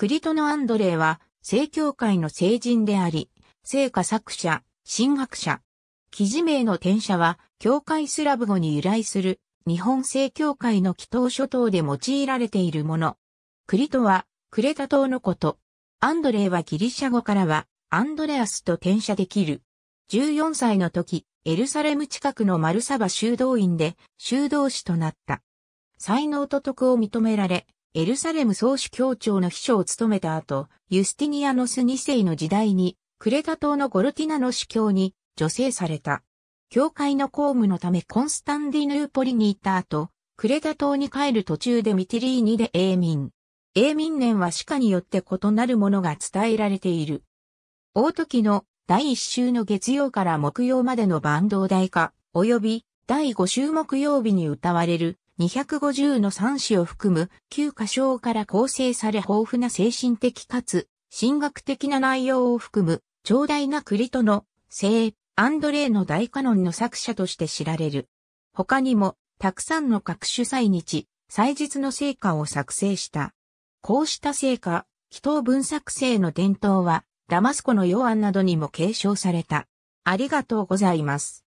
クリトのアンドレイは、正教会の聖人であり、聖歌作者、神学者。記事名の転写は、教会スラブ語に由来する、日本正教会の祈祷諸島で用いられているもの。クリトは、クレタ島のこと。アンドレイはギリシャ語からは、アンドレアスと転写できる。14歳の時、エルサレム近くのマルサバ修道院で修道士となった。才能と徳を認められ、エルサレム総主教庁の秘書を務めた後、ユスティニアノス2世の時代に、クレタ島のゴルティナの主教に助成された。教会の公務のためコンスタンディヌーポリに行った後、クレタ島に帰る途中でミティリーニで永民。永民年は歯科によって異なるものが伝えられている。大時の第1週の月曜から木曜までのバンド化、歌、及び第5週木曜日に歌われる250の3子を含む9箇所から構成され豊富な精神的かつ神学的な内容を含む長大なクリトの聖アンドレーの大カノンの作者として知られる。他にもたくさんの各種祭日、祭日の成果を作成した。こうした成果、祈祷文作成の伝統はダマスコの要案などにも継承された。ありがとうございます。